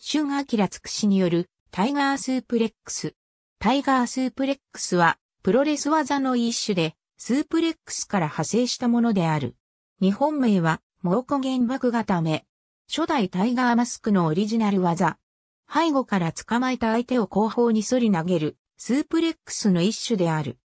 シュン・アキラつくしによるタイガースープレックス。タイガースープレックスはプロレス技の一種でスープレックスから派生したものである。日本名は猛虎原爆固め。初代タイガーマスクのオリジナル技。背後から捕まえた相手を後方に反り投げるスープレックスの一種である。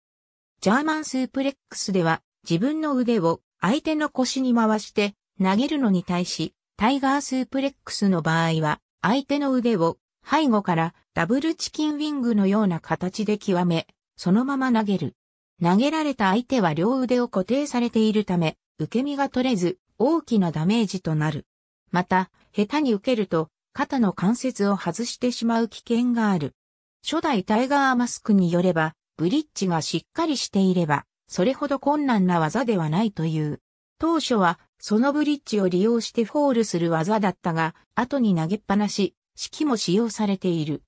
ジャーマンスープレックスでは自分の腕を相手の腰に回して投げるのに対し、タイガースープレックスの場合は相手の腕を背後からダブルチキンウィングのような形で極め、そのまま投げる。投げられた相手は両腕を固定されているため、受け身が取れず、大きなダメージとなる。また、下手に受けると、肩の関節を外してしまう危険がある。初代タイガーマスクによれば、ブリッジがしっかりしていれば、それほど困難な技ではないという。当初はそのブリッジを利用してフォールする技だったが、後に投げっぱなし、式も使用されている。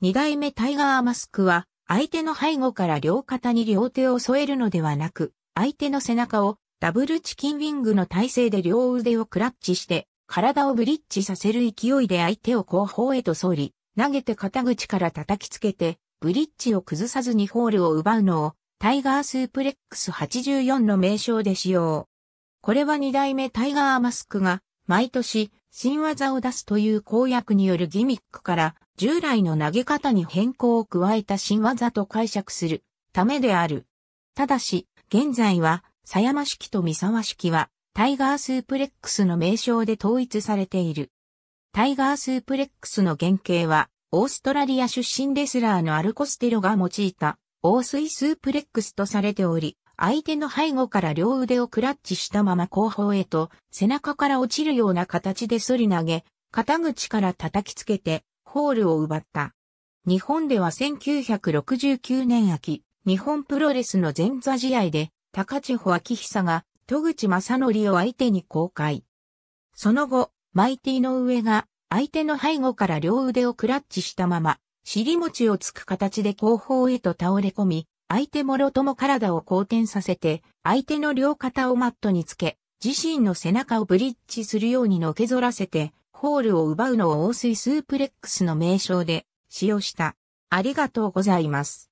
二代目タイガーマスクは、相手の背後から両肩に両手を添えるのではなく、相手の背中をダブルチキンウィングの体勢で両腕をクラッチして、体をブリッジさせる勢いで相手を後方へと反り、投げて肩口から叩きつけて、ブリッジを崩さずにホールを奪うのを、タイガースープレックス84の名称で使用。これは二代目タイガーマスクが毎年新技を出すという公約によるギミックから従来の投げ方に変更を加えた新技と解釈するためである。ただし、現在は、狭山式と三沢式は、タイガースープレックスの名称で統一されている。タイガースープレックスの原型は、オーストラリア出身レスラーのアルコステロが用いた王水スープレックスとされており、相手の背後から両腕をクラッチしたまま後方へと背中から落ちるような形で反り投げ、肩口から叩きつけてホールを奪った。日本では1969年秋、日本プロレスの前座試合で高千穂明久が戸口正則を相手に公開。その後、マイティの上が相手の背後から両腕をクラッチしたまま尻餅をつく形で後方へと倒れ込み、相手もろとも体を後転させて、相手の両肩をマットにつけ、自身の背中をブリッジするようにのけぞらせて、ホールを奪うのを大水スープレックスの名称で使用した。ありがとうございます。